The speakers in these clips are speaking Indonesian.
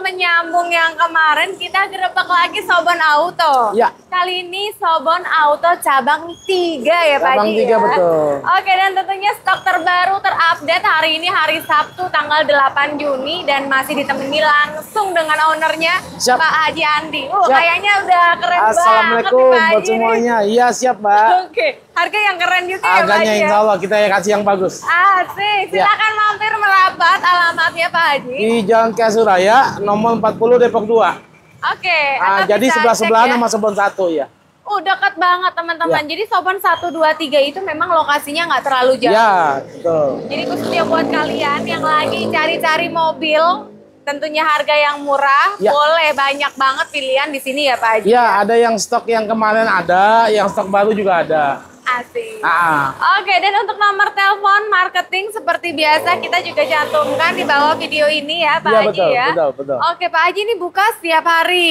menyambung yang kemarin kita gerebek lagi Soban Auto. Ya kali ini Sobon Auto cabang 3 ya Pak Cabang 3 ya? betul. Oke dan tentunya stok terbaru terupdate hari ini hari Sabtu tanggal 8 Juni dan masih ditemani langsung dengan ownernya siap. Pak Haji Andi. Uh, kayaknya udah keren Assalamualaikum banget Assalamualaikum buat semuanya. Iya siap Pak. Oke. Harga yang keren juga Agaknya, ya Pak Haji. Ya? insya Allah kita kasih yang bagus. Asik. Silahkan ya. mampir merapat alamatnya Pak Haji. Di Jalan Kasuraya nomor 40 Depok 2. Oke. Okay, ah, jadi sebelah sebelahan ya? sama Sobon satu ya. Uh, dekat banget teman-teman. Ya. Jadi Sobon satu dua tiga itu memang lokasinya nggak terlalu jauh. Ya, betul. Jadi khususnya buat kalian yang lagi cari-cari mobil, tentunya harga yang murah, ya. boleh banyak banget pilihan di sini ya Pak Haji. Ya, ada yang stok yang kemarin ada, yang stok baru juga ada. Asik. Ah. Oke, dan untuk nomor telepon marketing seperti biasa kita juga cantumkan di bawah video ini ya Pak ya, Haji ya. Betul, betul. Oke, Pak Haji ini buka setiap hari.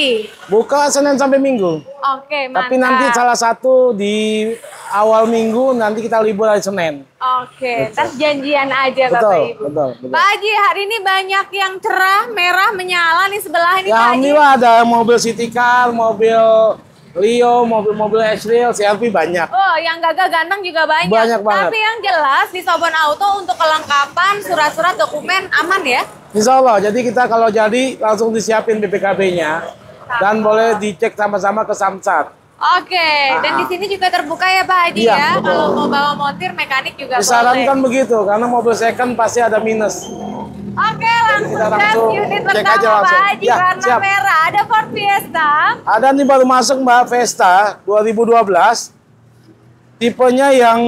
Buka Senin sampai Minggu. Oke, mantap. Tapi nanti salah satu di awal minggu nanti kita libur hari Senin. Oke, terus janjian aja betul, Bapak Ibu. Betul, betul. Pak Haji, hari ini banyak yang cerah, merah, menyala nih sebelah ini ya, Pak ada mobil City Car, mobil Leo, mobil-mobil Esril, Selfie banyak. Oh, yang gagah ganteng juga banyak. Banyak banget. Tapi yang jelas di Sobon Auto untuk kelengkapan surat-surat dokumen aman ya? Insya Allah. Jadi kita kalau jadi langsung disiapin BPKB-nya. Dan boleh dicek sama-sama ke Samsat. Oke, okay. dan di ah. sini juga terbuka ya Pak Adi iya, ya. Betul. Kalau mau bawa montir mekanik juga Disarankan begitu karena mobil second kan pasti ada minus. Oke, okay, langsung Kita langsung unit cek pertama aja langsung. Pak ya, warna siap. merah. Ada Ford Fiesta. Ada nih baru masuk Mbak Fiesta 2012. Tipenya yang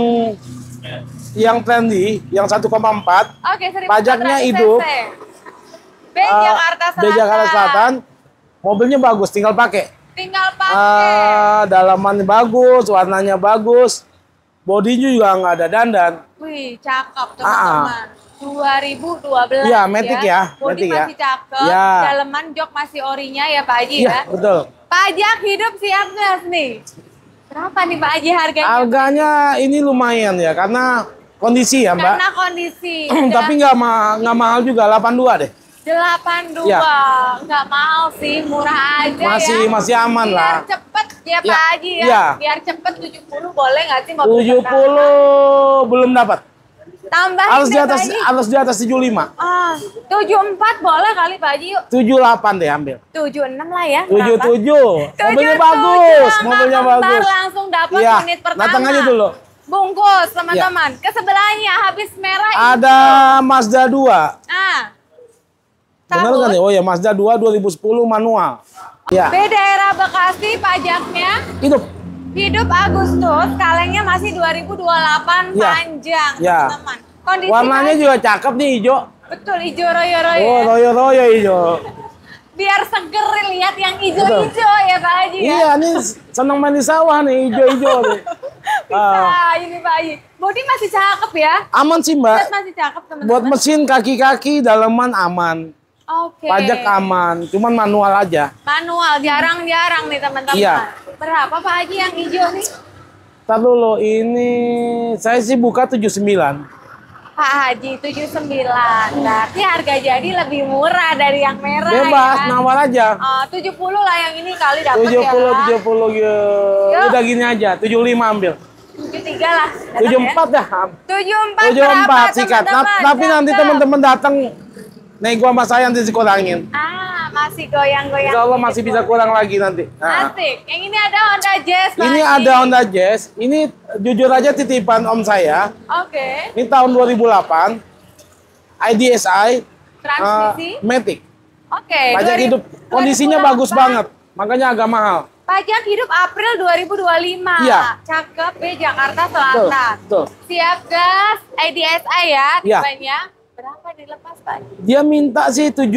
yang trendy, yang 1,4. Oke, okay, pajaknya hidup. B ah, Jakarta Selatan. B Jakarta Selatan. Mobilnya bagus, tinggal pakai. Tinggal pakai. Uh, dalamannya bagus, warnanya bagus. Bodinya juga nggak ada dandan. Wih, cakep ah, ah. teman-teman. 2012 ya, metik ya. ya. Bodi ya. masih ya. cakep, ya. daleman jok masih orinya ya Pak Haji ya. ya. betul. Pak Haji hidup siap gas nih. Berapa nih Pak Haji harganya? Harganya ini lumayan ya karena kondisi ya Mbak. Karena kondisi. Tapi nggak ma mahal juga 82 deh delapan dua ya. nggak mahal sih murah aja masih ya. masih aman biar lah cepet ya, ya. Pak Haji ya. ya biar cepet 70 boleh nggak sih mobil 70 belum dapat tambah harus di atas harus di atas tujuh lima. Ah, tujuh empat boleh kali Pak Haji tujuh delapan deh ambil tujuh enam lah ya tujuh tujuh mobilnya bagus mobilnya bagus langsung dapat ya. menit pertama datang aja dulu bungkus ya. teman-teman ya. ke sebelahnya habis merah ada itu. Mazda 2 ah Benar kan ya? Oh ya Mazda 2 2010 manual. Ya. Di daerah Bekasi pajaknya hidup. Hidup Agustus, kalengnya masih 2028 ya. panjang, ya. teman-teman. Kondisi Warnanya juga cakep nih hijau. Betul, hijau royo-royo. Oh, ya. royo-royo hijau. Biar seger lihat yang hijau-hijau ya Pak Haji. Ya. Iya, ya? nih senang main di sawah nih hijau-hijau Bisa uh. ini Pak Haji. Bodi masih cakep ya? Aman sih Mbak. Masih cakep teman-teman. Buat mesin kaki-kaki dalaman aman. Okay. Pajak aman, cuman manual aja. Manual, jarang-jarang nih teman-teman. Iya. Berapa Pak Haji yang hijau nih? Ntar dulu, ini saya sih buka 79. Pak Haji 79, berarti harga jadi lebih murah dari yang merah ya Bebas, ya? Kan? nawar aja. Uh, 70 lah yang ini kali dapat 70, ya. 70, 70, ya. Udah gini aja, 75 ambil. 73 lah. 74 ya? dah. 74, 74 berapa, sikat. Teman -teman? Tapi nanti teman-teman datang Nih gua sama saya nanti dikurangin. Ah, masih goyang-goyang. Insya Allah masih bisa kurang lagi nanti. Nah. Asik. Yang ini ada Honda Jazz. lagi. ini ada Honda Jazz. Ini jujur aja titipan om saya. Oke. Okay. Ini tahun 2008. IDSI. Transmisi. Uh, Matic. Oke. Okay, Pajak 2000, hidup. Kondisinya 2008. bagus banget. Makanya agak mahal. Pajak hidup April 2025. Iya. Cakep di ya, Jakarta Selatan. Tuh, tuh. Siap gas IDSI ya. Iya. Berapa dilepas Pak? Dia minta sih 78.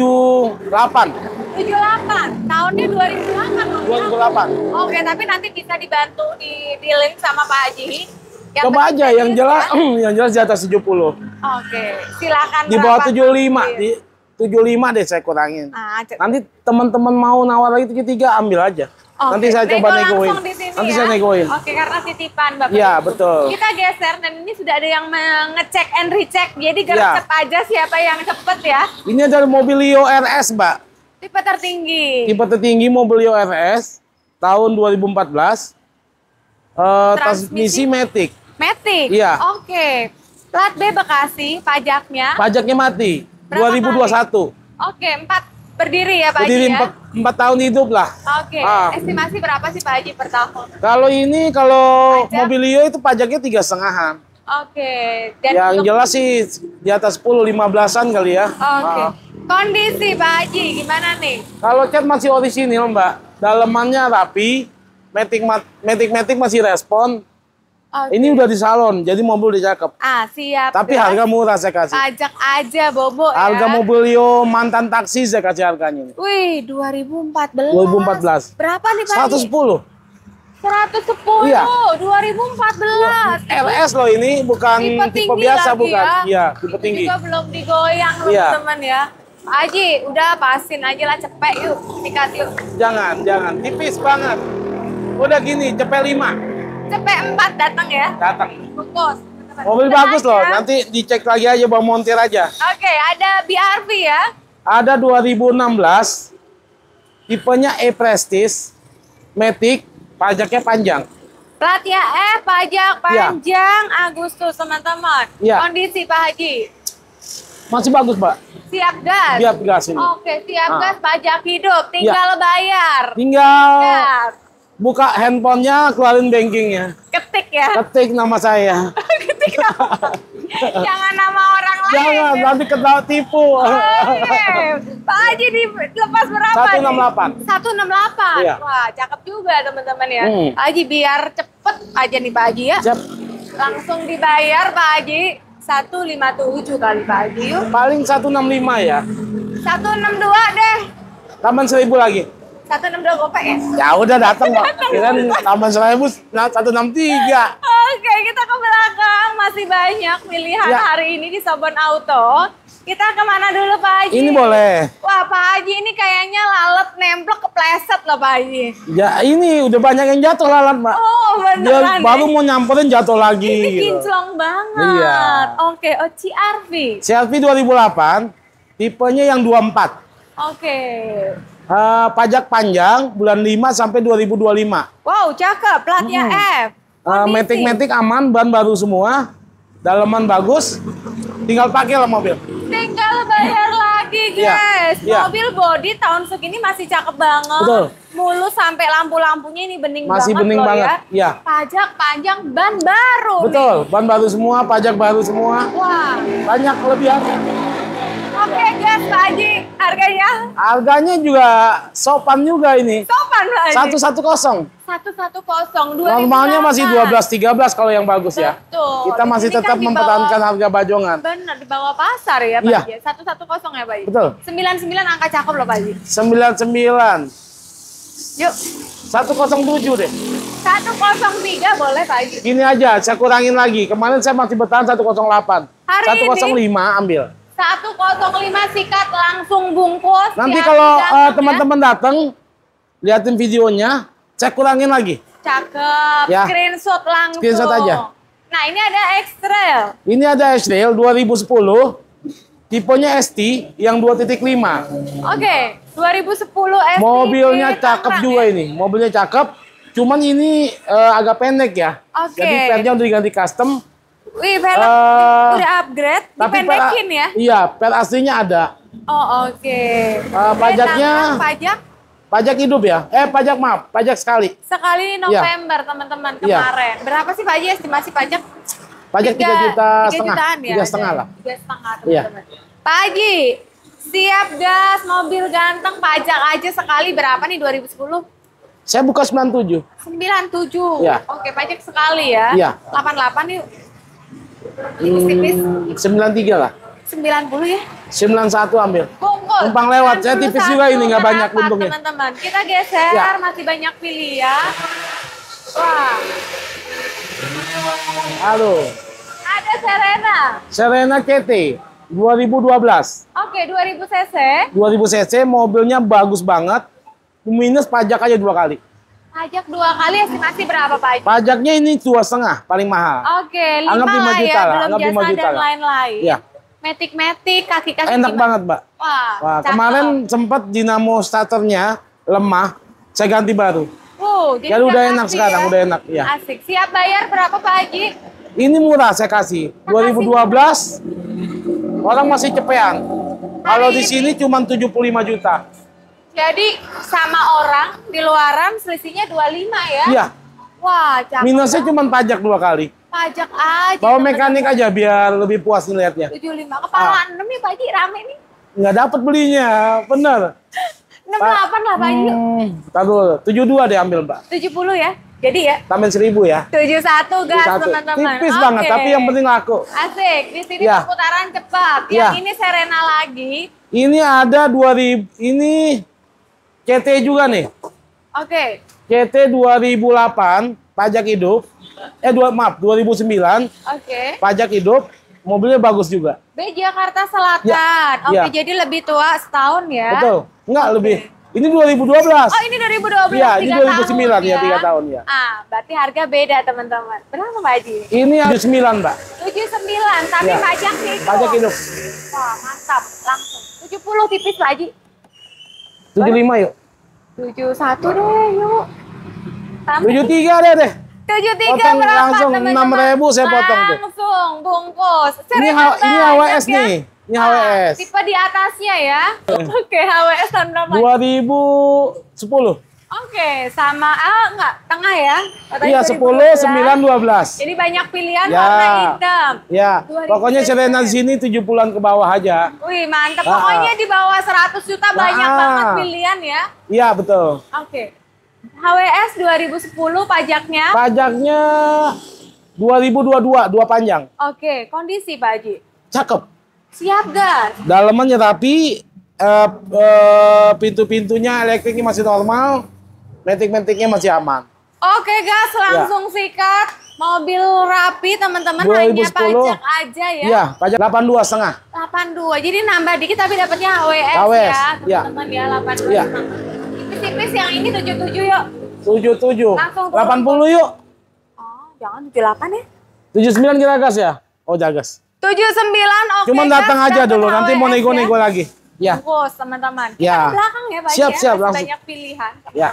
78. Tahunnya 2008. 2008. Oke, tapi nanti bisa dibantu di dealing sama Pak Haji. Yang Coba aja yang jelas kan? yang jelas di atas 70. Oke, silakan. Di bawah 75, iya. di 75 deh saya kurangin. Ah, Nanti teman-teman mau nawar lagi 73 ambil aja. Okay. Nanti saya Nego coba negoin. Langsung di guys Nanti ya. saya negoin. Oke, karena titipan Bapak. Iya, betul. Kita geser dan ini sudah ada yang mengecek and recheck. Jadi iya. gercep ya. aja siapa yang cepet ya. Ini mobil Mobilio RS, Mbak. Tipe tertinggi. Tipe tertinggi Mobilio RS tahun 2014. Uh, eh, transmisi, transmisi Matic. Matic. Iya. Oke. Plat B Bekasi, pajaknya. Pajaknya mati. Berapa 2021. Kali? Oke, empat Berdiri ya Pak Berdiri Haji ya? 4, tahun hidup lah. Oke, okay. ah. estimasi berapa sih Pak Haji per tahun? Kalau ini, kalau mobilio itu pajaknya tiga setengahan. Oke. Okay. Yang untuk... jelas sih di atas 10-15an kali ya. Oke. Okay. Ah. Kondisi Pak Haji gimana nih? Kalau cat masih orisinil Mbak. Dalemannya rapi, metik-metik masih respon, Okay. Ini udah di salon, jadi mobil udah cakep. Ah, siap. Tapi harga murah saya kasih. Ajak aja, Bobo ya. Harga ya. mobilio mantan taksi saya kasih harganya. Wih, 2014. 2014. Berapa nih, Pak? 110. 110 iya. 2014 LS loh ini bukan tipe, tipe biasa bukan ya. iya tipe itu tinggi juga belum digoyang iya. teman-teman ya Aji, udah pasin aja lah cepet yuk sikat yuk jangan jangan tipis banget udah gini cepet lima empat datang ya? Datang. Bungkus. Mobil bagus loh, nanti dicek lagi aja bawa montir aja. Oke, okay, ada BRV ya? Ada 2016, tipenya E Prestige, Matic, pajaknya panjang. Plat ya eh pajak iya. panjang ya. Agustus teman-teman. Ya. Kondisi Pak Haji. Masih bagus, Pak. Siap gas. Siap gas ini. Oke, siap ah. gas pajak hidup, iya. tinggal ya. bayar. Tinggal. Siap buka handphonenya, keluarin bankingnya. Ketik ya? Ketik nama saya. Ketik nama. Jangan nama orang lain. Jangan, nanti kena tipu. Oke. Oh, okay. Iya. Pak Haji di lepas berapa satu enam delapan satu enam delapan iya. Wah, cakep juga teman-teman ya. Hmm. Pak Haji biar cepet aja nih Pak Haji ya. Cep. Langsung dibayar Pak Haji. tujuh kali Pak Haji yuk. Paling lima ya. satu enam dua deh. Taman seribu lagi satu enam dua PS. Ya? ya udah datang kok. Kita tambah seribu nah, satu enam tiga. Oke, kita ke belakang masih banyak pilihan ya. hari ini di Sobon Auto. Kita kemana dulu Pak Haji? Ini boleh. Wah Pak Haji ini kayaknya lalat nemplok kepleset loh Pak Haji. Ya ini udah banyak yang jatuh lalat Mbak. Oh beneran. Dia ya? baru mau nyamperin jatuh lagi. Ini gitu. banget. Iya. Oke, oh CRV. CRV 2008, tipenya yang 24. Oke. Uh, pajak panjang bulan 5 sampai 2025. Wow, cakep. Platnya hmm. F. Eh, metik-metik aman, ban baru semua. Daleman bagus. Tinggal pakai lah mobil. Tinggal bayar lagi, guys. Yeah. Yeah. Mobil body tahun segini masih cakep banget. Betul. Mulus sampai lampu-lampunya ini bening masih banget. Masih bening ya. banget. Ya. Yeah. Pajak panjang, ban baru. Betul, nih. ban baru semua, pajak baru semua. Wah. Banyak kelebihan. Oke okay, guys, Pak Haji, harganya? Harganya juga sopan juga ini. Sopan Pak Haji. Satu satu kosong. Satu satu kosong. Normalnya masih dua belas tiga belas kalau yang bagus Betul. ya. Betul. Kita masih ini kan tetap kan mempertahankan dibawa, harga bajongan. Benar di bawah pasar ya Pak ya. Haji. Satu satu kosong ya Pak Haji. Betul. Sembilan sembilan angka cakep loh Pak Haji. Sembilan sembilan. Yuk. Satu kosong tujuh deh. Satu kosong tiga boleh Pak Haji. Gini aja, saya kurangin lagi. Kemarin saya masih bertahan delapan. Hari kosong lima ambil. 105 sikat langsung bungkus. Nanti kalau uh, teman-teman datang liatin videonya, cek kurangin lagi. Cakep. Ya. Screenshot langsung. Screenshot aja. Nah, ini ada X-Trail. Ini ada X-Trail 2010. Tipenya ST yang 2.5. Oke, okay, 2010 ST. Mobilnya cakep juga ya? ini. Mobilnya cakep. Cuman ini uh, agak pendek ya. Okay. Jadi pernya udah diganti custom Wih, velg uh, eh, udah upgrade, tapi dipendekin per, ya? Iya, per aslinya ada. Oh, oke. Okay. Uh, eh, eh, pajaknya... Nah, pajak? Pajak hidup ya? Eh, pajak maaf, pajak sekali. Sekali iya. November, teman teman iya. yeah. kemarin. Yeah. Berapa sih Pak estimasi pajak? Pajak 3, 3 juta 3 setengah. jutaan ya? 3 setengah lah. 3 setengah, iya. teman-teman. Yeah. Pak siap gas mobil ganteng, pajak aja sekali berapa nih 2010? Saya buka 97. 97? Ya. Oke, pajak sekali ya. Iya. 88 nih. Tipis-tipis. Hmm, sembilan tiga lah. Sembilan puluh ya? Sembilan satu ambil. Kumpang lewat. Saya tipis juga ini nggak banyak untungnya. Teman-teman, kita geser. Ya. Masih banyak pilih ya Wah. Halo. Ada Serena. Serena KT. 2012. Oke, 2000 cc. 2000 cc, mobilnya bagus banget. Minus pajak aja dua kali. Pajak dua kali estimasi berapa Pak? Pajaknya ini dua setengah paling mahal. Oke, lima Anggap lima ya, juta ya, lah. belum Anggap biasa 5 juta dan lain-lain. Ya. Metik-metik, kaki-kaki. Enak gimana? banget, Pak. Wah, Wah kemarin sempat dinamo starternya lemah, saya ganti baru. Uh, jadi, ya, udah enak ya? sekarang, udah enak. Ya. Iya. Asik. Siap bayar berapa Pak Haji? Ini murah saya kasih. ribu 2012 kasih. orang masih cepean. Kalau di sini cuma 75 juta. Jadi sama orang di luaran selisihnya 25 ya? Iya. Wah, cakep. Minusnya cuma pajak dua kali. Pajak aja. Bawa mekanik aja biar lebih puas ngeliatnya. 75. Kepala ah. 6 nih Pak Haji, rame nih. Nggak dapat belinya, bener. 68 lah Pak Haji. Hmm, dulu, 72 deh ambil Mbak. 70 ya? Jadi ya. Tambahin 1000 ya. 71 satu gas teman-teman. Tipis okay. banget tapi yang penting laku. Asik. Di sini ya. perputaran cepat. Yang ya. ini Serena lagi. Ini ada 2000 ini CT juga nih. Oke. Okay. CT 2008 pajak hidup. Eh dua maaf 2009. Oke. Okay. Pajak hidup. Mobilnya bagus juga. B Jakarta Selatan. Ya, Oke, ya. jadi lebih tua setahun ya. Betul. Enggak okay. lebih. Ini 2012. Oh, ini 2012. Iya, ini 2009 sembilan ya, tiga ya. tahun ya. Ah, berarti harga beda, teman-teman. Berapa, Pak Haji? Ini 79, Mbak. 79, tapi ya. pajak hidup. Pajak hidup. Wah, mantap. Langsung. 70 tipis, Pak Haji tujuh lima yuk tujuh satu deh yuk tujuh tiga deh deh tujuh tiga berapa langsung enam ribu saya potong tuh langsung bungkus ini, H ini HWS ya? Kan? nih ini HWS ah, tipe di atasnya ya eh. oke HWS tahun berapa dua ribu sepuluh Oke, sama ah enggak tengah ya? Katanya oh, iya, sembilan dua belas. Jadi banyak pilihan ya. warna hitam. Iya. Pokoknya Serena di sini 70-an ke bawah aja. Wih, mantep. Nah. Pokoknya di bawah seratus juta nah. banyak ah. banget pilihan ya. Iya, betul. Oke. HWS dua ribu sepuluh pajaknya? Pajaknya dua ribu dua dua dua panjang. Oke, kondisi Pak Haji? Cakep. Siap, gas. Dalamnya tapi eh, eh, pintu-pintunya elektriknya masih normal Metik-metiknya masih aman. Oke gas, langsung ya. sikat. Mobil rapi teman-teman hanya pajak aja ya. Iya, pajak 82 setengah. 82. Jadi nambah dikit tapi dapatnya HWS, HWS ya, iya. teman-teman ya, ya 82 ya. Tipis-tipis yang ini 77 yuk. 77. Langsung 80 yuk. Oh, jangan 78 ya. 79 kita gas ya. Oh, jagas. 79 oke. Okay, Cuma datang aja dulu, HWS, nanti mau nego-nego ya? lagi ya. bungkus teman-teman. Ya. belakang ya Pak siap, ya, siap, langsung. banyak pilihan teman Ya.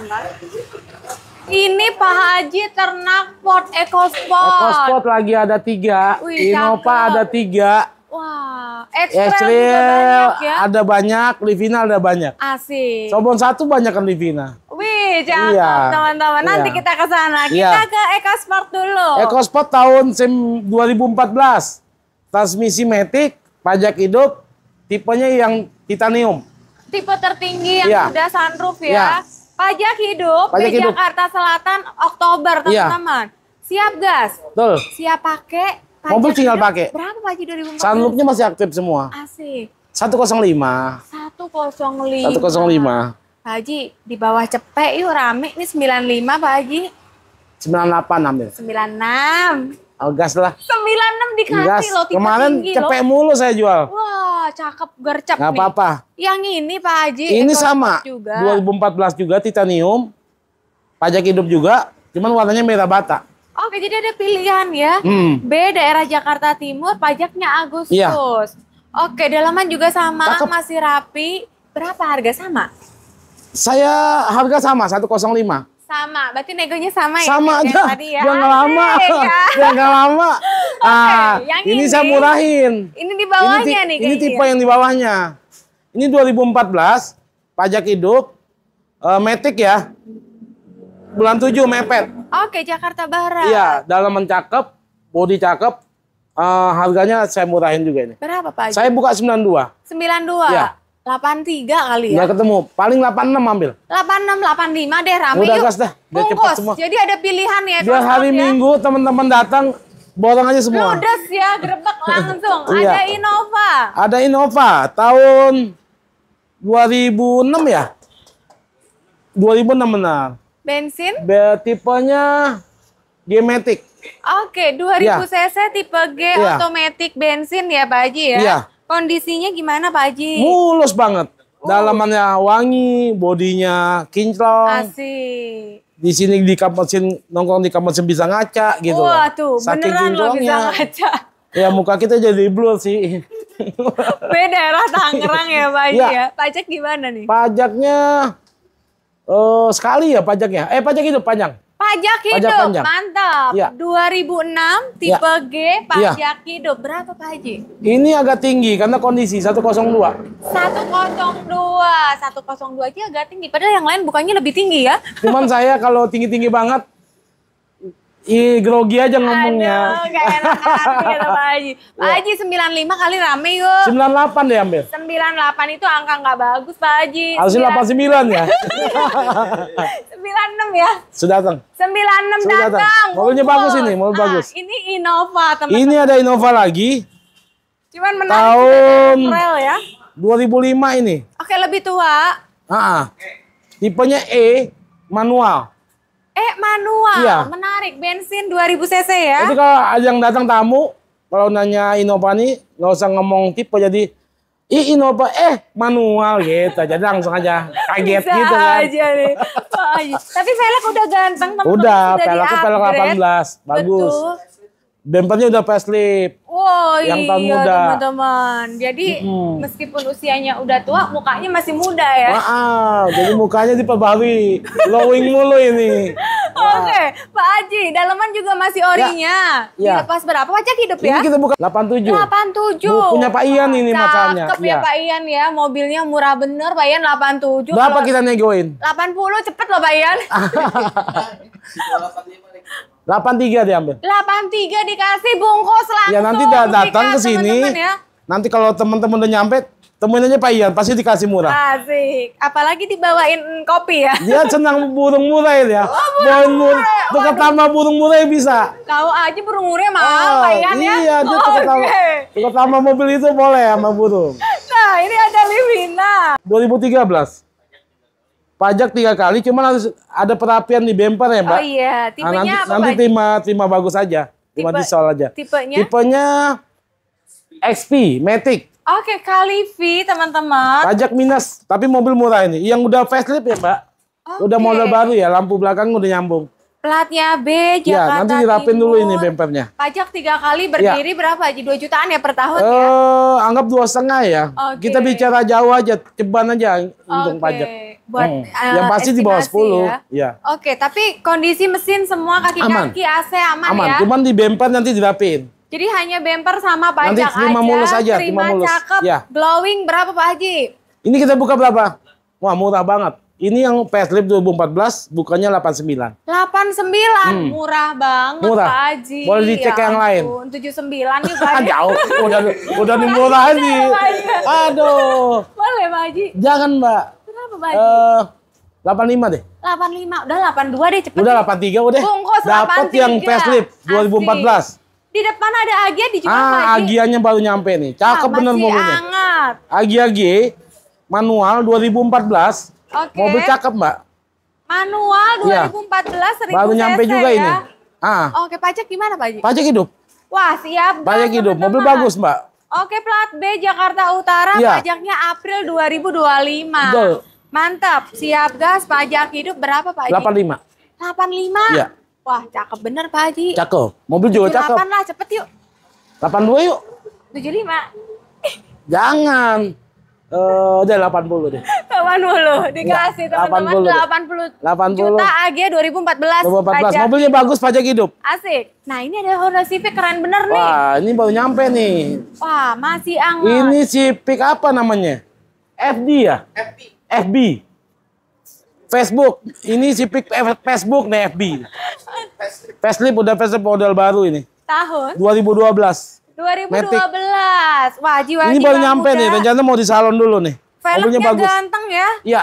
Ini Pak Haji ternak pot ekosport. Ekosport lagi ada tiga. Wih, Innova cakep. ada tiga. Wah, ekstrem ya, banyak ya. Ada banyak, Livina ada banyak. Asik. Sobon satu banyak kan Livina. Wih, cakep iya. teman-teman. Nanti iya. kita ke sana. Kita iya. ke ekosport dulu. Ekosport tahun 2014. Transmisi metik, pajak hidup, tipenya yang titanium. Tipe tertinggi yang yeah. sudah sunroof ya. Yeah. Pajak hidup Pajak di hidup. Jakarta Selatan Oktober iya. teman-teman. Yeah. Siap gas. Betul. Siap pakai. Pajak Mobil tinggal hidup. pakai. Berapa pagi 2014? Sunroofnya masih aktif semua. Asik. 105. 105. 105. Pak Haji, di bawah cepek yuk rame. Ini 95 Pak Haji. 98 hampir. 96. Algas lah. 96 dikasih Gas. loh Kemarin cepet mulu saya jual. Wah, cakep gercep Gak apa-apa. Yang ini Pak Haji. Ini sama. Juga. 2014 juga titanium. Pajak hidup juga. Cuman warnanya merah bata. Oke, jadi ada pilihan ya. Hmm. B daerah Jakarta Timur pajaknya Agustus. Iya. Oke, dalaman juga sama, masih rapi. Berapa harga sama? Saya harga sama 105. Sama, berarti negonya sama ya? Sama aja, tadi ya. yang lama, yang gak lama. Ah, okay, yang ini, ini saya murahin. Ini di bawahnya ini, nih kayaknya. Ini tipe yang di bawahnya. Ini 2014, pajak hidup, uh, metik ya. Bulan 7 mepet. Oke, okay, Jakarta Barat. Iya, dalam mencakep, bodi cakep, uh, harganya saya murahin juga ini. Berapa Pak? Saya buka 92. 92? Iya. 83 kali ya? Nggak ketemu. Paling 86 ambil. 86, 85 deh rame Udah, yuk. Gas dah. Biar Bungkus. semua. Jadi ada pilihan ya. Biar hari ya. Minggu teman-teman datang bolong aja semua. Ludes ya, grebek langsung. iya. Ada Innova. Ada Innova tahun 2006 ya? 2006 benar. Bensin? Be tipenya g Oke, okay, 2000 ya. cc tipe G ya. otomatis bensin ya Pak Haji ya? Iya. Kondisinya gimana Pak Haji? Mulus banget. Uh. Dalamannya wangi, bodinya kinclong. Asik. Di sini di kampasin nongkrong di kampasin bisa ngaca gitu. Wah tuh, Saking beneran loh bisa ngaca. Ya muka kita jadi blur sih. Beda daerah Tangerang ya Pak Haji ya. ya. Pajak gimana nih? Pajaknya eh uh, sekali ya pajaknya. Eh pajak itu panjang. Pajak hidup, pajak panjang. mantap. Ya. 2006 iya. tipe ya. G pajak ya. hidup. Berapa Pak Haji? Ini agak tinggi karena kondisi 102. 102, 102 aja agak tinggi. Padahal yang lain bukannya lebih tinggi ya. Cuman saya kalau tinggi-tinggi banget Ih, grogi aja ngomongnya. Aduh, gak enak hati kata Pak Haji. Pak iya. Haji 95 kali rame yuk. 98 deh ambil. delapan itu angka gak bagus Pak Haji. Harusnya sembilan ya. Sembilan enam ya. Sudah datang. 96 Sudah datang. Mobilnya bagus ini, mobil ah, bagus. Ini Innova teman-teman. Ini ada Innova lagi. Cuman menarik tahun trail ya. 2005 ini. Oke, lebih tua. Heeh. Ah, ah. Tipenya E manual. Eh manual, iya. menarik. Bensin 2000 cc ya. Jadi kalau yang datang tamu, kalau nanya Innova nih, nggak usah ngomong tipe jadi Ih Innova, eh manual gitu. Jadi langsung aja kaget Bisa gitu kan. aja nih. Oh, iya. Tapi velg udah ganteng teman-teman. Udah, velgnya velg 18. Bagus. Betul. Bempernya udah facelift. Woi, yang iya, muda. teman-teman. Jadi hmm. meskipun usianya udah tua, mukanya masih muda ya. Maaf, jadi mukanya diperbarui. Glowing mulu ini. Oke, okay. Pak Haji, daleman juga masih orinya. Ya. ya. Dilepas berapa pajak hidup ya? Ini kita buka 87. 87. Punya Pak Ian ini Cakep makanya. Cakep ya. ya Pak Ian ya, mobilnya murah bener Pak Ian 87. Berapa kita negoin? 80, cepet loh Pak Ian. Delapan tiga diambil. Delapan tiga dikasih bungkus langsung. Ya nanti dia datang ke sini. ya. Nanti kalau teman-teman udah nyampe, temuin aja Pak Ian, pasti dikasih murah. Asik. Apalagi dibawain kopi ya. Dia senang burung murai ya. Oh, burung murai. Tuh ketama burung murai bisa. Kau aja burung murai mahal oh, Pak Ian iya, ya. Iya, dia tuh mobil itu boleh sama burung. Nah, ini ada Livina. belas pajak tiga kali, cuman harus ada perapian di bemper ya, Mbak. Oh iya, nah, tipenya nah, nanti, apa? Nanti terima terima bagus aja, cuma tipe, diesel aja. Tipenya? Tipenya XP, Matic. Oke, kali V teman-teman. Pajak minus, tapi mobil murah ini. Yang udah facelift ya, Mbak. Okay. Udah model baru ya, lampu belakang udah nyambung. Platnya B, Jakarta ya, nanti dirapin dulu ini bempernya. Pajak tiga kali ya. berdiri ya. berapa aja? Dua jutaan ya per tahun uh, ya? Eh, anggap dua setengah ya. Okay. Kita bicara jauh aja, ceban aja untung okay. pajak buat hmm. uh, yang pasti di bawah 10 ya. ya. Oke, tapi kondisi mesin semua kaki-kaki AC aman, ya? aman ya. Cuman di bemper nanti dirapin. Jadi hanya bemper sama pajak Nanti lima mulus aja, lima mulus. Cakep, ya. Glowing berapa Pak Haji? Ini kita buka berapa? Wah, murah banget. Ini yang facelift 2014 bukannya 89. 89 hmm. murah banget murah. Pak Haji. Boleh dicek ya, yang lain. 79 nih Pak Haji. Jauh, udah udah dimurahin iya, nih. Aduh. Boleh Pak Haji? Jangan, Mbak berapa bagi? Uh, eh, 85 deh. 85, udah 82 deh cepet. Udah 83 udah. Bungkus Dapat yang facelift 2014. Di depan ada Agia di juga ah, Agianya baru nyampe nih. Cakep ah, bener mobilnya. Agi-agi manual 2014. Okay. Mobil cakep, Mbak. Manual 2014 ya. Baru nyampe juga ya. ini. Ah. Oke, pajak gimana, Pak? Pajak hidup. Wah, siap. Pajak hidup. Teman Mobil bagus, Mbak. Oke, plat B Jakarta Utara, ya. pajaknya April 2025. Betul. Mantap, siap gas pajak hidup berapa Pak Haji? 85. 85? Iya. Wah, cakep bener Pak Haji. Cakep. Mobil juga 78 cakep. 78 lah, cepet yuk. 82 yuk. 75. Jangan. Eh, udah 80 deh. 80 dikasih teman-teman 80, 80. 80 juta AG 2014. 2014. Pajak. Mobilnya bagus pajak hidup. Asik. Nah, ini ada Honda Civic keren bener nih. Wah, ini baru nyampe nih. Wah, masih anget. Ini Civic apa namanya? FD ya? FD. FB. Facebook. Ini si pick Facebook nih FB. Facebook udah Facebook model baru ini. Tahun? 2012. 2012. Matic. Wah, jiwa Ini baru nyampe nih, rencana mau di salon dulu nih. Velgnya bagus. ganteng ya? Iya.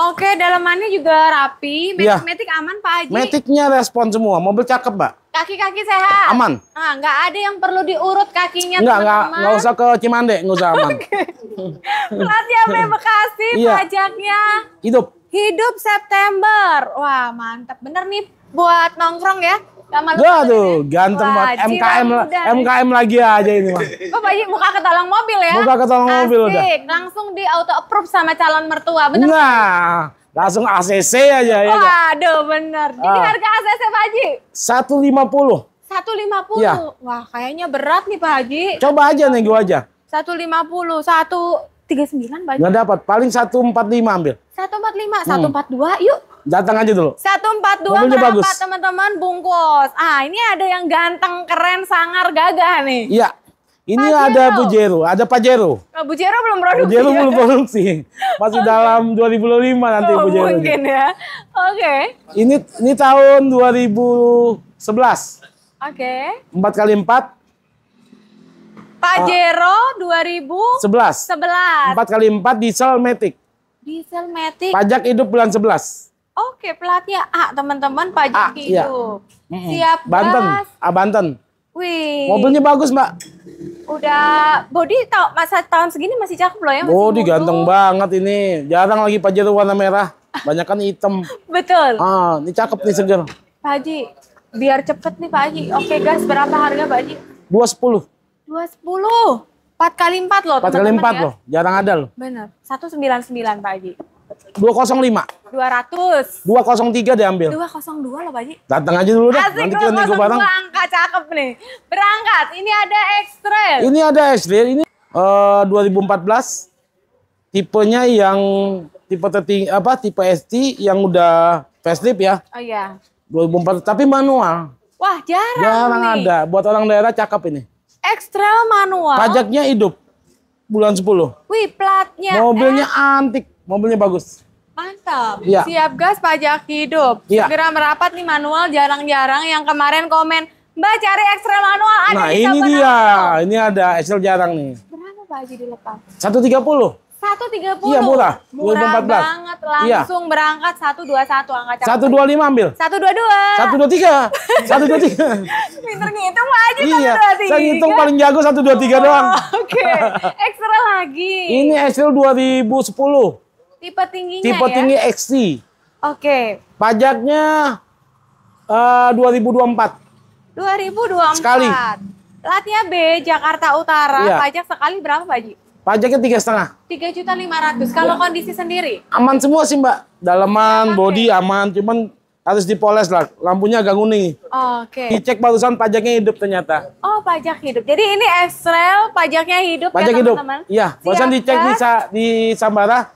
Oke, dalamannya juga rapi. Iya. Metik-metik aman Pak Haji. Metiknya respon semua, mobil cakep Mbak. Kaki-kaki sehat. Aman. ah nggak ada yang perlu diurut kakinya. Nggak, nggak, nggak usah ke Cimande, nggak usah aman. okay. sampai Bekasi, iya. pajaknya. Hidup. Hidup September. Wah, mantap bener nih buat nongkrong ya. Gak tuh, ganteng banget. MKM MKM lagi aja ini mah. Kok bayi muka muka ketolong mobil ya? Muka ketolong Asik. mobil udah. langsung di auto approve sama calon mertua, bener? Nah, langsung ACC aja ya. Kan? Waduh, bener. Jadi ah. harga ACC Pak Haji? 150. 150. Ya. Wah, kayaknya berat nih Pak Haji. Coba aja gua aja. 150, 139 Pak Haji. Enggak dapat, paling 145 ambil. 145, 142 hmm. yuk. Datang aja dulu. 142 Mobilnya berapa teman-teman bungkus. Ah, ini ada yang ganteng, keren, sangar, gagah nih. Iya, ini Pajero. ada Bu Jero, ada Pak Jero. Oh, Bu Jero belum produksi. Bu Jero ya? belum produksi. Masih okay. dalam 2005 nanti oh, Bu Jero. Mungkin ya. Oke. Okay. Ini ini tahun 2011. Oke. Okay. 4 kali 4 Pajero uh, 2011. 11. 4 kali 4 diesel Matic. Diesel Matic. Pajak hidup bulan 11. Oke, okay, pelatnya A, teman-teman, pajak A, iya. hidup. Iya. Siap Banten, gas. A Banten. Wih. Mobilnya bagus, Mbak. Udah body tau masa tahun segini masih cakep loh ya. Masih body mudu. ganteng banget ini. Jarang lagi Pajero warna merah. Banyak kan hitam. Betul. Ah, ini cakep nih seger. Pak Haji, biar cepet nih Pak Haji. Oke, gas berapa harga Pak Haji? 210. 210. 4 kali 4 loh. 4 kali 4 ya. loh. Jarang ada loh. Benar. 199 Pak Haji dua 205. 200. 203 diambil. dua loh Pak Ji. Datang aja dulu deh. Asik, Nanti kita nego barang. angka cakep nih. Berangkat. Ini ada ekstra Ini ada ekstra Ini eh, dua ribu empat belas Tipenya yang tipe terting apa tipe ST yang udah facelift ya. Oh iya. 2004 tapi manual. Wah, jarang. Jarang nih. ada. Buat orang daerah cakep ini. ekstra manual. Pajaknya hidup. Bulan sepuluh Wih, platnya. Mobilnya eh. antik mobilnya bagus. Mantap. Ya. Siap gas pajak hidup. Ya. Segera merapat nih manual jarang-jarang yang kemarin komen, "Mbak cari ekstra manual ada Nah, ini dia. Manual. Ini ada ekstra jarang nih. Berapa Pak Haji dilepas? 130. 130. Iya, murah. Murah 2014. banget. Langsung ya. berangkat 121 angka cakup. 125 ambil. 122. 123. 123. Pinter ngitung Pak Haji iya. 123. Saya ngitung paling jago 123 oh, doang. Oke. Okay. Ekstra lagi. Ini ekstra 2010. Tipe tingginya Tipe ya? tinggi XT. Oke. Okay. Pajaknya uh, 2024. 2024. Sekali. Latnya B Jakarta Utara, iya. pajak sekali berapa Pak Ji? Pajaknya tiga setengah. Tiga juta lima ratus. Kalau iya. kondisi sendiri? Aman semua sih Mbak. Dalaman, aman, iya, body aman, cuman harus dipoles lah. Lampunya agak kuning. Oke. Okay. Dicek barusan pajaknya hidup ternyata. Oh pajak hidup. Jadi ini Estrel pajaknya hidup. Ya, pajak ya, hidup. Teman -teman? Iya. Barusan dicek di, di Sambara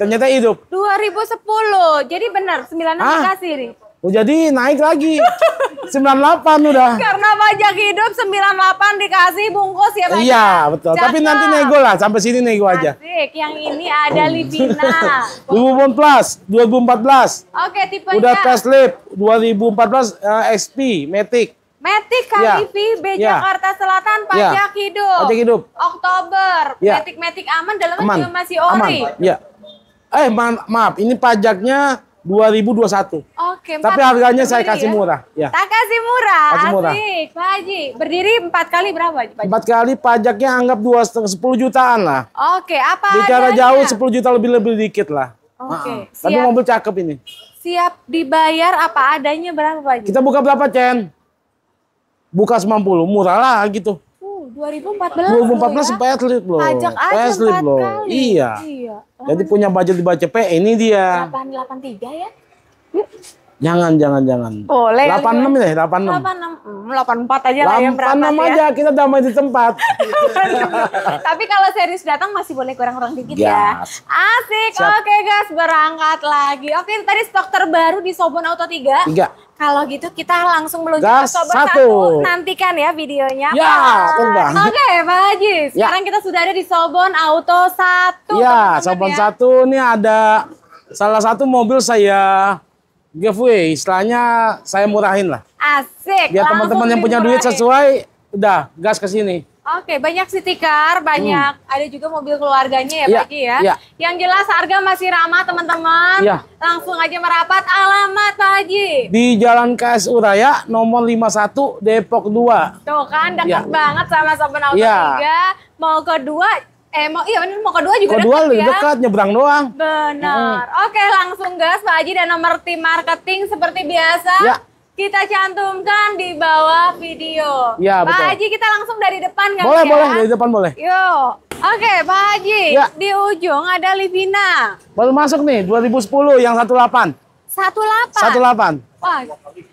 ternyata hidup. 2010. Jadi benar 96 ah. dikasih nih. Oh, jadi naik lagi. 98 udah. Karena pajak hidup 98 dikasih bungkus ya Pak. Iya, betul. Tapi nanti nego lah, sampai sini nego aja. Asik. Yang ini ada Livina. 2014, 2014. Oke, tipenya. Udah facelift 2014 uh, XP Matic. Matic KIV ya. B ya. Jakarta Selatan iya. pajak ya. hidup. Pajak hidup. Oktober. Ya. Matic Matic aman dalamnya juga masih ori. Aman. Ya. Eh ma maaf, ini pajaknya 2021. Oke. Tapi harganya saya kasih ya? murah. Ya. Tak kasih murah. Kasih murah. Pak Haji. Berdiri empat kali berapa? Pak Empat kali pajaknya anggap dua sepuluh jutaan lah. Oke. Apa? Bicara adanya? jauh sepuluh juta lebih lebih dikit lah. Oke. Ah, tapi mobil cakep ini. Siap dibayar apa adanya berapa Pak Haji? Kita buka berapa Chen? Buka 90, murah lah gitu. 2014 2014 ya? payslip loh. Pajak aja payslip loh. Kali. Iya. iya. Jadi punya budget di BCP ini dia. 883 ya. Yuk. Jangan, jangan, jangan. Boleh. 86 ya, 86. 86, 84 aja lah yang berapa 86 aja, kita damai di tempat. Tapi kalau serius datang masih boleh kurang-kurang dikit yes. ya. Asik, Siap. oke guys, berangkat lagi. Oke, tadi stok terbaru di Sobon Auto 3. 3. Kalau gitu kita langsung meluncur ke Sobon 1. Nantikan ya videonya. Ya, terbang. Oke, Pak Haji, ya. sekarang ya. kita sudah ada di Sobon Auto 1. Ya, teman -teman Sobon ya. 1 ini ada salah satu mobil saya giveaway, istilahnya saya murahin lah. Asik. Biar teman-teman yang punya duit sesuai, udah gas ke sini. Oke, banyak tikar, banyak hmm. ada juga mobil keluarganya ya, iya, ya Pak ya. ya. Yang jelas harga masih ramah teman-teman. Ya. Langsung aja merapat alamat Pak Haji. Di Jalan KS Uraya nomor 51 Depok 2. Tuh kan dekat ya. banget sama Sopan Auto ya. 3. Mau ke 2 Eh mau iya ini mau kedua juga kedua dekat ya. dekat nyebrang doang. Benar. Hmm. Oke langsung gas Pak Haji dan nomor tim marketing seperti biasa. Ya. Kita cantumkan di bawah video. Ya, Pak betul. Haji kita langsung dari depan kan? Boleh ya? boleh dari depan boleh. Yuk. Oke Pak Haji ya. di ujung ada Livina. Baru masuk nih 2010 yang satu delapan 18. 18. 18. Wah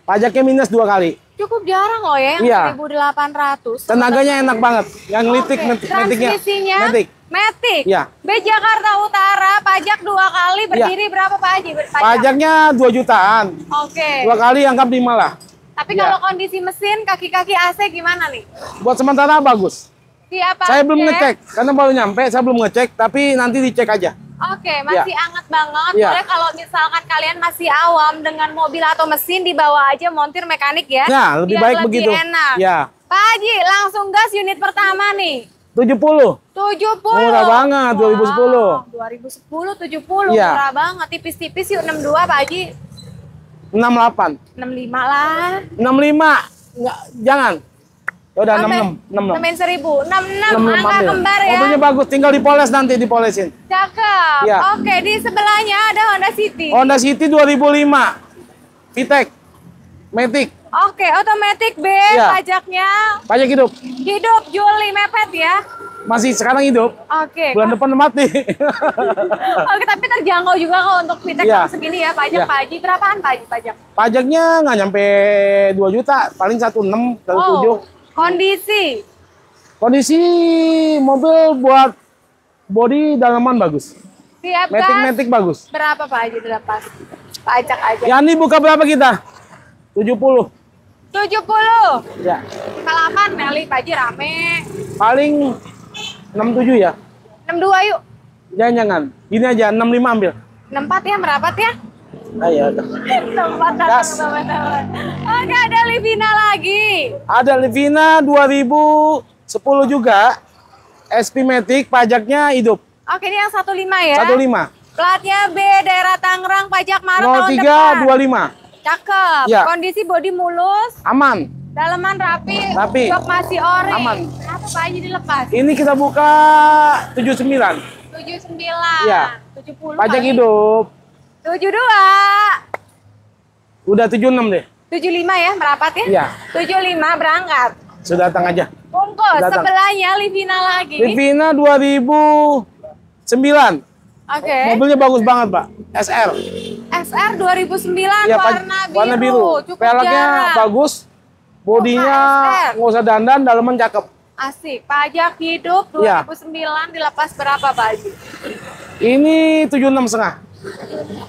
Pajaknya minus dua kali. Cukup jarang loh ya yang iya. 1.800. Tenaganya enak banget. Yang litik okay. metiknya. Transmisinya metik. Metik. Ya. B Jakarta Utara pajak dua kali iya. berdiri ya. berapa Pak Haji? Pajak? Pajaknya dua jutaan. Oke. Okay. Dua kali anggap 5 lah. Tapi ya. kalau kondisi mesin kaki-kaki AC gimana nih? Buat sementara bagus. Siapa? Saya belum iya. ngecek karena baru nyampe, saya belum ngecek, tapi nanti dicek aja. Oke, ya. masih ya. anget banget. Ya. Boleh kalau misalkan kalian masih awam dengan mobil atau mesin dibawa aja montir mekanik ya. Nah, lebih Biar baik lebih begitu. enak. Ya. Pak Haji, langsung gas unit pertama nih. 70. 70. Murah banget wow, 2010. 2010 70 ya. murah banget. Tipis-tipis yuk 62 Pak Haji. 68. 65 lah. 65. Enggak, jangan. Ya udah enam enam enam enam. seribu enam enam angka ah, ambil. kembar ya. Mobilnya bagus, tinggal dipoles nanti dipolesin. Cakep. Ya. Oke, di sebelahnya ada Honda City. Honda City 2005, Vitek, Matic. Oke, otomatis B ya. pajaknya. Pajak hidup. Hidup, Juli mepet ya. Masih sekarang hidup. Oke. Bulan depan mati. Oke, tapi terjangkau juga kok untuk Vitek ya. segini ya pajak ya. pajak. Berapaan pajak pajak? Pajaknya nggak nyampe 2 juta, paling 1,6, 1,7. Oh. 7 Kondisi? Kondisi mobil buat body dalaman bagus. Siap Metik-metik bagus. Berapa Pak Haji dilepas? Pak Acak aja. Yani buka berapa kita? tujuh puluh Ya. Kalaman Meli, Pak Haji rame. Paling tujuh ya? enam dua yuk. Jangan-jangan. Gini aja, enam lima ambil. enam empat ya, merapat ya. Ayo. Tempat datang teman-teman. Oke, ada Livina lagi. Ada Livina 2010 juga. SP Matic pajaknya hidup. Oke, ini yang 15 ya? 15. Platnya B daerah Tangerang, pajak Maret 03, tahun depan. 0325. Cakep. Ya. Kondisi bodi mulus. Aman. Daleman rapi, rapi. jok masih ori. Aman. Apa aja dilepas? Ini kita buka 79. 79. Iya. 70. Pajak kali. hidup. 72. Udah 76 deh. 75 ya, merapat ya? Iya. 75 berangkat. Sudah datang aja. Bungkus, sebelahnya Livina lagi. Livina 2009. Oke. Okay. Mobilnya bagus banget, Pak. SR. SR 2009 ya, warna biru. Warna biru. Cukup Peleknya jarang. bagus. Bodinya oh, nggak usah dandan, dalaman cakep. Asik. Pajak hidup 2009 ya. dilepas berapa, Pak Haji? Ini 76 setengah.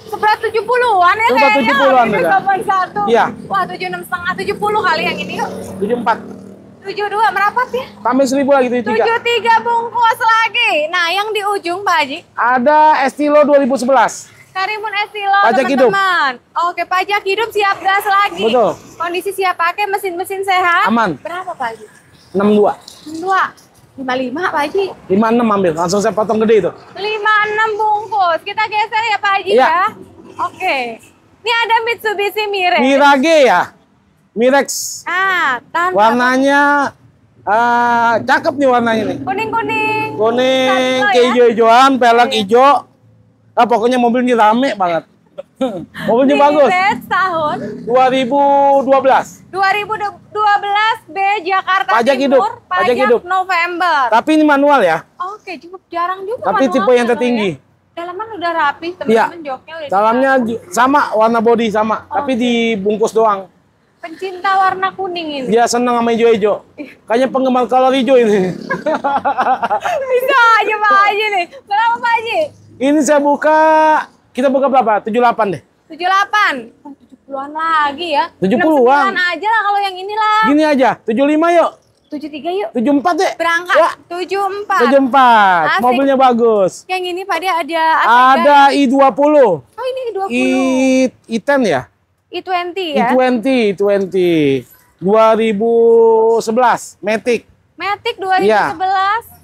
Seberat 70-an ya kayaknya. 70-an satu. Iya. Wah, 76 setengah 70 kali yang ini yuk. 74. 72 merapat ya? Tambah 1000 lagi 73. 73 bungkus lagi. Nah, yang di ujung Pak Haji. Ada Estilo 2011. Karimun Estilo pajak teman-teman. Oke, pajak hidup siap gas lagi. Betul. Kondisi siap pakai, mesin-mesin sehat. Aman. Berapa Pak Haji? 62. 62 lima 55 Pak Haji? enam ambil, langsung saya potong gede itu. lima enam bungkus, kita geser ya Pak Haji ya. ya. Oke. Ini ada Mitsubishi Mirage. Mirage ya? Mirex. Ah, Warnanya uh, cakep nih warnanya nih. Kuning-kuning. Kuning, kuning. kuning ya. hijau-hijauan, ya? pelek iya. hijau. Ah, pokoknya mobil ini rame banget. Mobilnya bagus. Best tahun 2012. 2012 B Jakarta pajak Timur, hidup. pajak, pajak hidup November. Tapi ini manual ya. Oke, cukup jarang juga Tapi tipe yang ya. tertinggi. Ya. Dalaman udah rapi, teman-teman ya. joknya udah. Dalamnya sama warna body sama, oh, tapi okay. dibungkus doang. Pencinta warna kuning ini. Dia seneng sama hijau-hijau. Kayaknya penggemar kalau hijau ini. Bisa aja Pak Haji nih. Berapa Pak Haji? Ini saya buka kita buka berapa? 78 deh. 78. 70-an lagi ya. 70-an. 70 aja lah kalau yang inilah. Gini aja, 75 yuk. 73 yuk. 74 deh. Berangkat. Ya. 74. 74. Asik. Mobilnya bagus. Yang ini Pak dia ada ya? Ada I20. Oh, ini I20. I I10 ya? I20 ya. I20, I20. 2011 Matic. Matic 2011. Ya,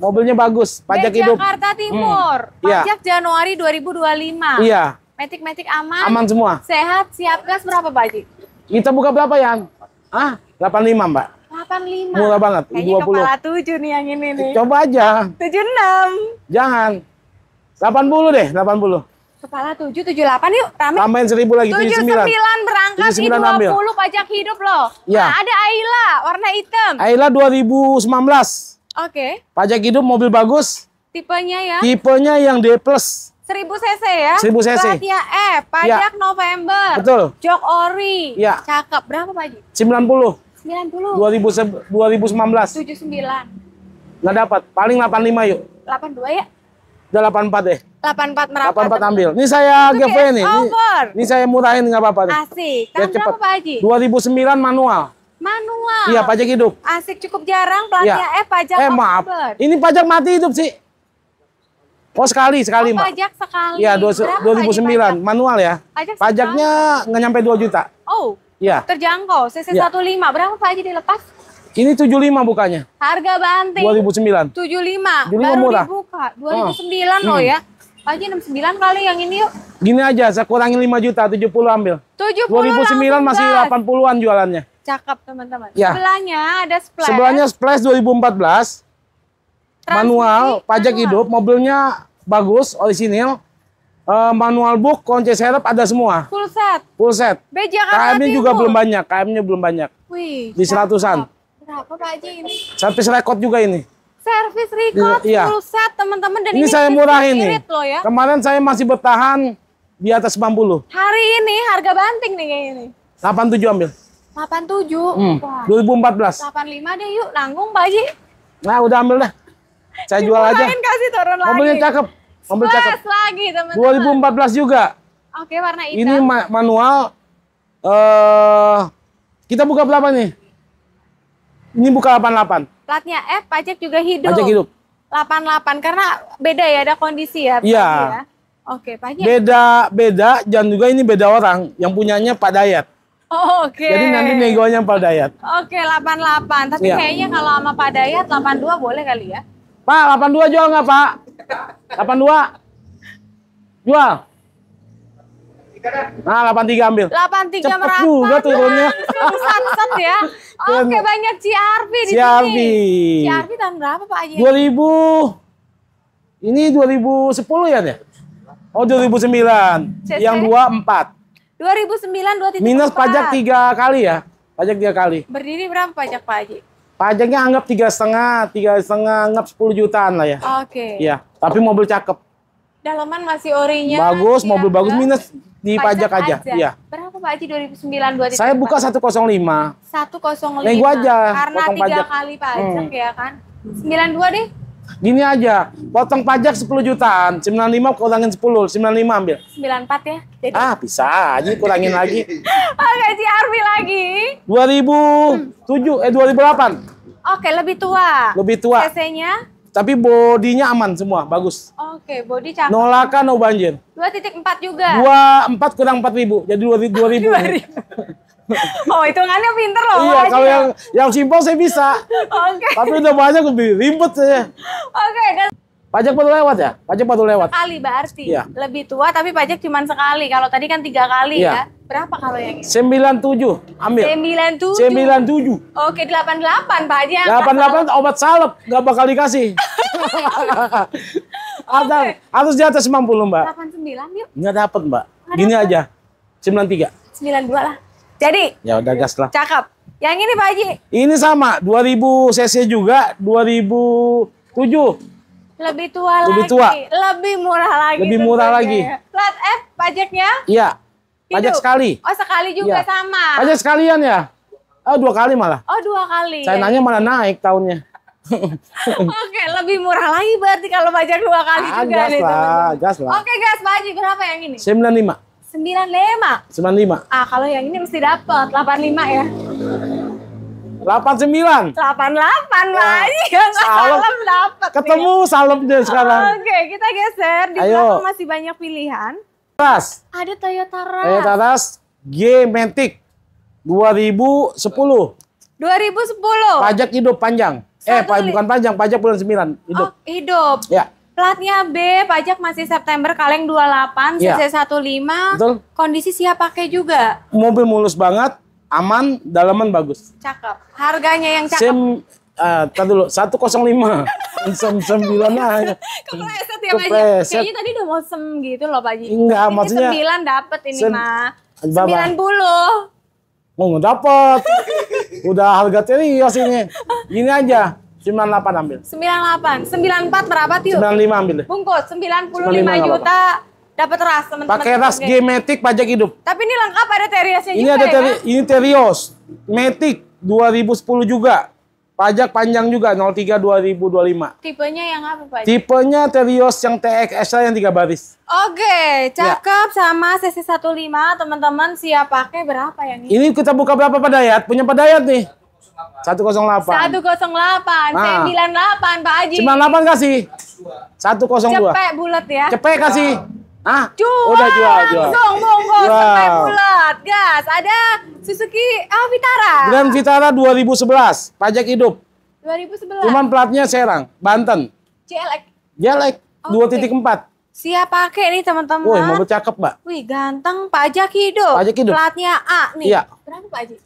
mobilnya bagus, pajak hidup. Jakarta Timur. Hmm. Iya. Pajak ya. Januari 2025. Iya. Matic Matic aman. Aman semua. Sehat, siap gas berapa, Pak Kita buka berapa, Yang? Ah, 85, Mbak. 85. Murah banget. Kayaknya 20. kepala 7 nih yang ini nih. Coba aja. 76. Jangan. 80 deh, 80. Kepala 7, 78 yuk, rame. Tambahin 1000 lagi, 79. 79 berangkat, 79 I20 ambil. pajak hidup loh. Ya. Nah, ada Ayla, warna hitam. Ayla 2019. Oke. Okay. Pajak hidup, mobil bagus. Tipenya ya? Tipenya yang D+. 1000 cc ya? 1000 cc. Bahagia F, e, pajak ya. November. Betul. Jok ori. Ya. Cakep, berapa pajak? 90. 90. 2000, 2019. 79. Nggak dapat, paling 85 yuk. 82 ya? Udah empat deh. delapan empat 84 delapan empat ambil. Ini saya GV nih. Ini, ini saya murahin nggak apa-apa nih. Asik. Tahun ya, berapa Pak Haji? 2009 manual. Manual. Iya, pajak hidup. Asik cukup jarang pelatih ya. eh pajak Eh maaf. Over. Ini pajak mati hidup sih. Oh sekali sekali oh, Mbak. Pajak sekali. Iya, ribu sembilan manual ya. Pajak Pajaknya nggak nyampe 2 juta. Oh. Iya. Terjangkau. CC satu lima berapa Pak Haji dilepas? Ini 75 bukanya. Harga banting. 2009. 75. 75 Baru murah. dibuka. 2009 oh. Ah. loh hmm. ya. Pagi 69 kali yang ini yuk. Gini aja, saya kurangin 5 juta, 70 ambil. 70 2009 masih 80-an jualannya. Cakep teman-teman. Ya. Sebelahnya ada Splash. Sebelahnya Splash 2014. Transisi. manual, pajak manual. hidup, mobilnya bagus, orisinil. Uh, manual book, kunci serep ada semua. Full set. Full set. KM-nya juga belum banyak, KM-nya belum banyak. Wih. Di seratusan. Berapa Pak Haji ini? Servis rekod juga ini. Servis iya, record iya. set teman-teman dan ini, ini saya murahin nih. Loh ya. Kemarin saya masih bertahan di atas 90. Hari ini harga banting nih kayak ini. 87 ambil. 87. Hmm. 2014. 85 deh yuk, nanggung Pak Haji. Nah, udah ambil dah. Saya jual aja. kasih turun lagi. Mobilnya cakep. Mobil cakep. lagi teman-teman. 2014 juga. Oke, warna hitam. Ini ma manual. Eh uh, kita buka berapa nih? Ini delapan 88. Platnya F, pajak juga hidup. Pajak hidup. 88 karena beda ya ada kondisi ya. Iya. Ya. Oke, pajak. Beda beda dan juga ini beda orang yang punyanya Pak Dayat. Oh, Oke. Okay. Jadi nanti negonya Pak Dayat. Oke, okay, 88. Tapi ya. kayaknya kalau sama Pak Dayat 82 boleh kali ya? Pak, 82 jual nggak Pak? 82? Jual? Nah, 83 ambil. 83 Cepet merapat. juga turunnya. Sunset ya. Oke, okay, banyak CRV di CRV. sini. CRV tahun berapa Pak Aji? 2000. Ini 2010 ya, ya? Oh, 2009. CC? Yang 24. 2009 2 Minus pajak 3 kali ya. Pajak 3 kali. Berdiri berapa pajak Pak Haji? Pajaknya anggap 3,5. 3,5 anggap 10 jutaan lah ya. Oke. Okay. Iya, tapi mobil cakep. Dalaman masih orinya. Bagus, mobil bagus minus di pajak, pajak aja. aja. Iya. Berapa Pak Haji 2009 buat Saya buka 105. 105. Nego aja karena potong tiga pajak. kali pajak hmm. ya kan. 92 deh. Gini aja, potong pajak 10 jutaan, 95 kurangin 10, 95 ambil. 94 ya. Jadi. Ah, bisa aja kurangin lagi. Oh, gaji Arfi lagi. 2007 hmm. eh 2008. Oke, lebih tua. Lebih tua. CC-nya? Tapi bodinya aman semua, bagus. Oke, bodi cakep. Nolaka no banjir. 2.4 juga. 24 kurang 4 ribu, jadi 2 ribu. 2 ribu. oh, hitungannya pinter loh. Iya, kalau yang yang simpel saya bisa. Oke. Tapi udah banyak lebih ribet saya. Oke, okay, dan Pajak baru lewat ya? Pajak baru lewat. Sekali berarti. Iya. Lebih tua tapi pajak cuma sekali. Kalau tadi kan tiga kali iya. ya. Berapa kalau yang ini? 97, ambil. 97? 97. Oke, 88 Pak Haji. 88 salah. obat salep, nggak bakal dikasih. Ada, okay. harus di atas 90 Mbak. 89 yuk. Nggak dapat Mbak. gak Gini dapet. aja, 93. 92 lah. Jadi? Ya udah gas lah. Cakep. Yang ini Pak Haji? Ini sama, 2000 cc juga, 2007. Lebih tua Lebih lagi. Tua. Lebih murah lagi. Lebih murah lagi. Plat F pajaknya? Iya. Pajak sekali. Oh, sekali juga ya. sama. Pajak sekalian ya? Oh, dua kali malah. Oh, dua kali. Saya nanya malah naik tahunnya. Oke, lebih murah lagi berarti kalau pajak dua kali ah, juga gas Lah, gas lah. Oke, gas Pak Haji, berapa yang ini? 95. 95. 95. Ah, kalau yang ini mesti dapat 85 ya. 89. 88 delapan ya, Salam Salam dapat. Ketemu salamnya sekarang. Oke, kita geser. Di Ayo. belakang masih banyak pilihan. Ras. Ada Toyota Ras. Toyota Ras G Matic 2010. 2010. Pajak hidup panjang. Eh, satu eh, pajak bukan panjang, pajak bulan 9 hidup. Oh, hidup. Ya. Platnya B, pajak masih September kaleng 28, ya. CC 15. Betul. Kondisi siap pakai juga. Mobil mulus banget, aman, dalaman bagus. Cakep. Harganya yang cakep. Sim Ah, tar dulu 105. Sem sembilan aja. Kepleset ya Pak Kayaknya tadi udah mau sem gitu loh Pak Ji. Enggak, ini maksudnya 9 dapat ini mah. 90. Mau oh, dapat. udah harga terios ini. Gini aja. 98 ambil. 98. 94 berapa Tio? 95 ambil deh. Bungkus 95, 95 juta dapat ras teman-teman. Pakai ras G Matic pajak hidup. Tapi ini lengkap ada teriasnya ini juga. Ini ada ya, teri ya, kan? ini terios Metik 2010 juga. Pajak panjang juga 03 2025. Tipenya yang apa Pak? Tipenya Terios yang TXS yang tiga baris. Oke, cakep ya. sama CC15 teman-teman siap pakai berapa yang ini? Ini kita buka berapa Pak Dayat? Punya Pak Dayat nih. 108. 108. Nah. 98 Pak Haji. 98 kasih. 102. Cepek bulat ya. Cepek kasih. Ah, jual udah jual, jual. langsung bungkus wow. sampai bulat, gas. Ada Suzuki oh, Vitara. Grand Vitara 2011, pajak hidup. 2011. Cuman platnya Serang, Banten. Jelek. Jelek. Dua titik empat. Siap pakai nih teman-teman. Wih, mau cakep mbak. Wih, ganteng. Pajak hidup. Pajak hidup. Platnya A nih. Iya. Berapa Pak Haji?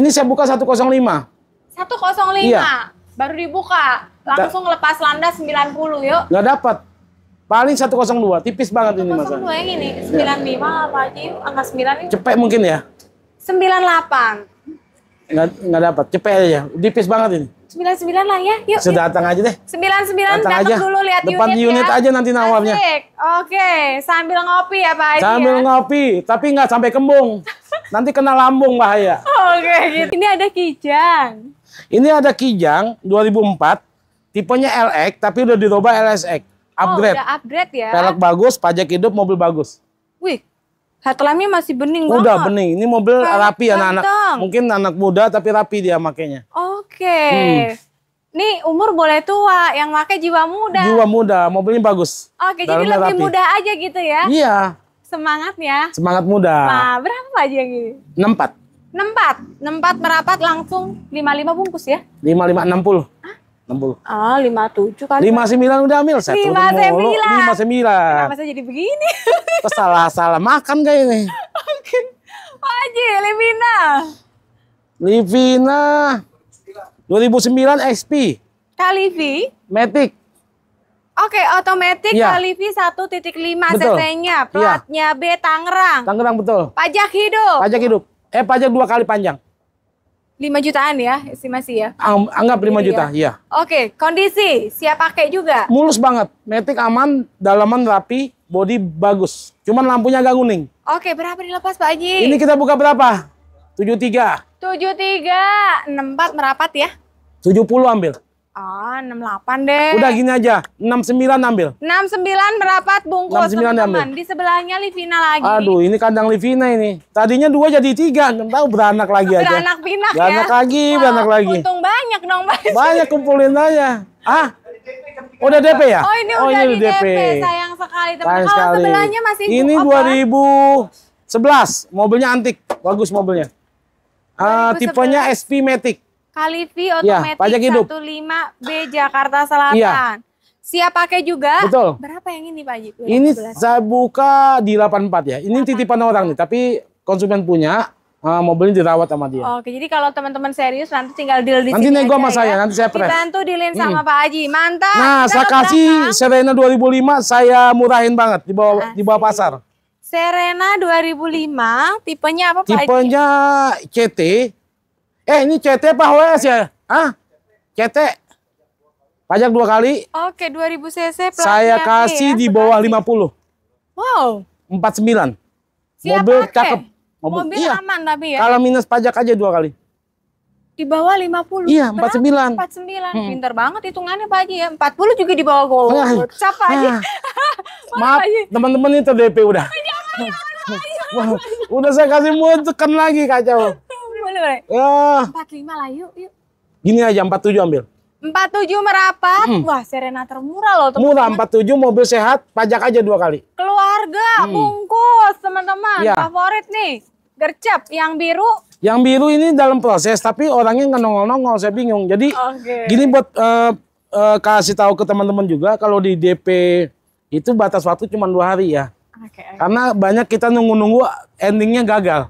Ini saya buka 105. 105? Iya. Baru dibuka. Langsung lepas landas 90 yuk. Nggak dapat. Paling 102, tipis banget 102 ini Mas. 102 yang ini, 95 ya. apa aja yuk angka 9 ini Cepet mungkin ya? 98. Nggak, nggak dapat, cepet aja, tipis banget ini. 99 lah ya, yuk. Sudah datang aja deh. 99, datang, datang aja. dulu lihat Depan unit, unit ya. aja nanti nawarnya. Asik, oke. Sambil ngopi ya Pak Haji Sambil ya. ngopi, tapi nggak sampai kembung. nanti kena lambung bahaya. oke, gitu. Ini ada Kijang. Ini ada Kijang 2004, tipenya LX tapi udah dirubah LSX upgrade. Oh, udah upgrade ya. Pelek bagus, pajak hidup, mobil bagus. Wih, headlampnya masih bening Udah banget. Udah bening. Ini mobil Kayak rapi ya, anak-anak. Mungkin anak muda tapi rapi dia makainya. Oke. Okay. Hmm. Nih umur boleh tua, yang pakai jiwa muda. Jiwa muda, mobilnya bagus. Oke, jadi lebih rapi. muda aja gitu ya? Iya. Semangat ya. Semangat muda. Nah, berapa aja yang ini? 64. 64? 64 merapat langsung 55 bungkus ya? 55, 60. Hah? 60. Ah, 57 kan. 59 udah ambil Saya 59. Mulu. 59. Kenapa saya jadi begini? Salah-salah makan kayak ini. Oke. Oh, Aji, Livina. Livina. 2009 XP. Kalivi. Matic. Oke, okay, otomatis ya. Kalivi 1.5 cc-nya, iya. platnya ya. B Tangerang. Tangerang betul. Pajak hidup. Pajak hidup. Eh pajak dua kali panjang. 5 jutaan ya estimasi ya? Anggap 5 gitu ya. juta, ya. ya. Oke, kondisi siap pakai juga? Mulus banget, metik aman, dalaman rapi, body bagus. Cuman lampunya agak kuning. Oke, berapa dilepas Pak Haji? Ini kita buka berapa? 73. 73, 64 merapat ya? 70 ambil. Ah, 68 deh. Udah gini aja, 69 ambil. 69 berapa bungkus 69 teman, -teman. ambil. Di sebelahnya Livina lagi. Aduh, ini kandang Livina ini. Tadinya dua jadi tiga, nggak tahu beranak lagi beranak aja. Beranak pinak ya? beranak lagi, Wah, beranak lagi. Untung banyak dong, Mas. Banyak kumpulin aja. Ah, Udah DP ya? Oh ini oh, udah ini di DP. Sayang sekali teman. Sayang Kalau sekali. sebelahnya masih Ini open. 2011, mobilnya antik. Bagus mobilnya. Uh, tipenya SP Matic. Kalivi otomatis ya, 15 B Jakarta Selatan. Ya. Siap pakai juga. Betul. Berapa yang ini Pak Haji? Ini saya buka di 84 ya. Ini 84. titipan orang nih, tapi konsumen punya Uh, eh, mobilnya dirawat sama dia. Oke, jadi kalau teman-teman serius nanti tinggal deal di nanti sini. Nanti nego sama ya. saya, nanti saya press. Dibantu dealin hmm. sama Pak Haji. Mantap. Nah, Kita saya kasih berapa? Serena 2005 saya murahin banget di bawah di bawah pasar. Serena 2005 tipenya apa Pak tipenya Haji? Tipenya CT Eh ini CT apa HWS ya? Hah? CT. Pajak dua kali. Oke, 2000 cc. Saya kasih ya, di bawah sekali. 50. Wow. 49. Siap Mobil pake. cakep. Mobil, Mobil iya. aman tapi ya. Kalau minus pajak aja dua kali. Di bawah 50. Iya, 49. Berapa? 49. Hmm. Pinter banget hitungannya Pak Haji ya. 40 juga di bawah gol. Cap Pak Haji. Maaf, teman-teman ini terdp udah. Jangan, jangan, jangan, Wah, udah saya kasih tekan lagi kacau boleh boleh. Ya. Empat lah yuk yuk. Gini aja empat tujuh ambil. Empat tujuh merapat, hmm. wah Serena termurah loh teman-teman. Murah empat tujuh mobil sehat, pajak aja dua kali. Keluarga hmm. bungkus teman-teman, ya. favorit nih gercep yang biru. Yang biru ini dalam proses tapi orangnya nongol-nongol saya bingung. Jadi okay. gini buat uh, uh, kasih tahu ke teman-teman juga kalau di DP itu batas waktu cuma dua hari ya. Okay, okay. Karena banyak kita nunggu-nunggu endingnya gagal.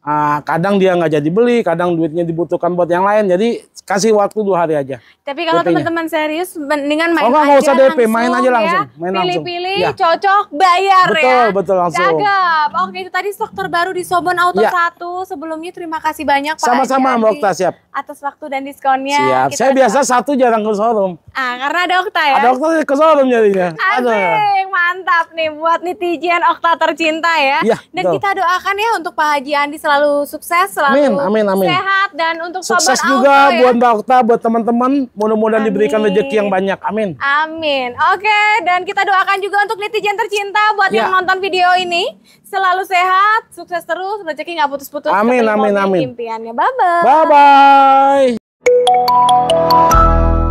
Uh, kadang dia nggak jadi beli, kadang duitnya dibutuhkan buat yang lain. Jadi kasih waktu dua hari aja. Tapi kalau teman-teman serius, mendingan main oh, aja nggak usah DP, ya. langsung, main aja langsung. Ya. Main Pilih-pilih, ya. cocok, bayar betul, ya. Betul, betul langsung. Cakep. Oke, itu tadi stok terbaru di Sobon Auto ya. 1. Sebelumnya terima kasih banyak Pak Sama-sama Mbak Okta, siap. Atas waktu dan diskonnya. Siap. Saya biasa satu jarang ke showroom. Ah, karena ada Okta ya? Ada Okta ke showroom jadinya. Asik, Aduh. mantap nih buat netizen Okta tercinta ya. ya dan betul. kita doakan ya untuk Pak Haji Andi selalu sukses, selalu amin, amin, amin. sehat dan untuk sukses sobat juga auto, ya. buat Mbak Okta, buat teman-teman, mudah-mudahan diberikan rezeki yang banyak. Amin. Amin. Oke, dan kita doakan juga untuk netizen tercinta buat ya. yang nonton video ini selalu sehat, sukses terus, rezeki nggak putus-putus. Amin, amin, amin. Impiannya. Bye bye. Bye bye.